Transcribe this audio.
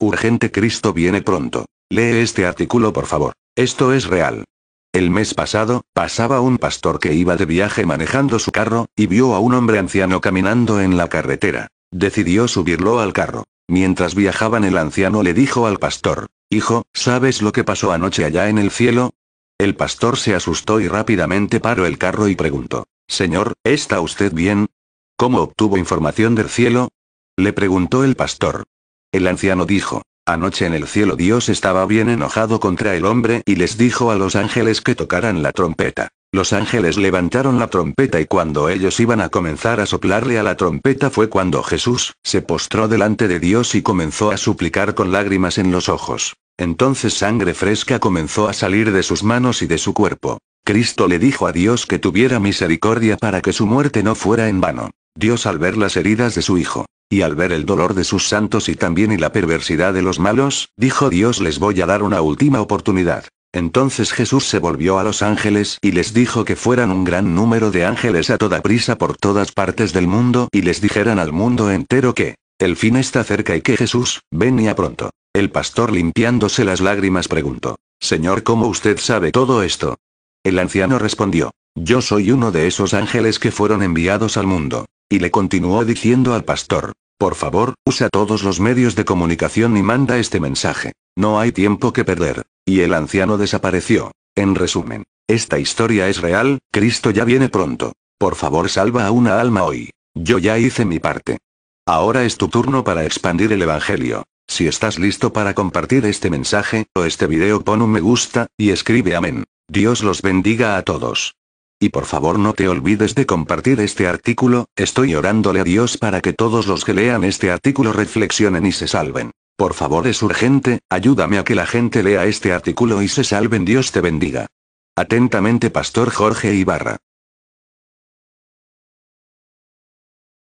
Urgente Cristo viene pronto. Lee este artículo por favor. Esto es real. El mes pasado, pasaba un pastor que iba de viaje manejando su carro, y vio a un hombre anciano caminando en la carretera. Decidió subirlo al carro. Mientras viajaban el anciano le dijo al pastor, Hijo, ¿sabes lo que pasó anoche allá en el cielo? El pastor se asustó y rápidamente paró el carro y preguntó, Señor, ¿está usted bien? ¿Cómo obtuvo información del cielo? Le preguntó el pastor. El anciano dijo, Anoche en el cielo Dios estaba bien enojado contra el hombre y les dijo a los ángeles que tocaran la trompeta. Los ángeles levantaron la trompeta y cuando ellos iban a comenzar a soplarle a la trompeta fue cuando Jesús se postró delante de Dios y comenzó a suplicar con lágrimas en los ojos. Entonces sangre fresca comenzó a salir de sus manos y de su cuerpo. Cristo le dijo a Dios que tuviera misericordia para que su muerte no fuera en vano. Dios al ver las heridas de su hijo, y al ver el dolor de sus santos y también y la perversidad de los malos, dijo Dios les voy a dar una última oportunidad. Entonces Jesús se volvió a los ángeles y les dijo que fueran un gran número de ángeles a toda prisa por todas partes del mundo y les dijeran al mundo entero que, el fin está cerca y que Jesús, venía pronto. El pastor limpiándose las lágrimas preguntó, Señor, ¿cómo usted sabe todo esto? El anciano respondió, Yo soy uno de esos ángeles que fueron enviados al mundo. Y le continuó diciendo al pastor, por favor, usa todos los medios de comunicación y manda este mensaje. No hay tiempo que perder. Y el anciano desapareció. En resumen, esta historia es real, Cristo ya viene pronto. Por favor salva a una alma hoy. Yo ya hice mi parte. Ahora es tu turno para expandir el Evangelio. Si estás listo para compartir este mensaje o este video pon un me gusta, y escribe amén. Dios los bendiga a todos. Y por favor no te olvides de compartir este artículo, estoy orándole a Dios para que todos los que lean este artículo reflexionen y se salven. Por favor es urgente, ayúdame a que la gente lea este artículo y se salven Dios te bendiga. Atentamente Pastor Jorge Ibarra.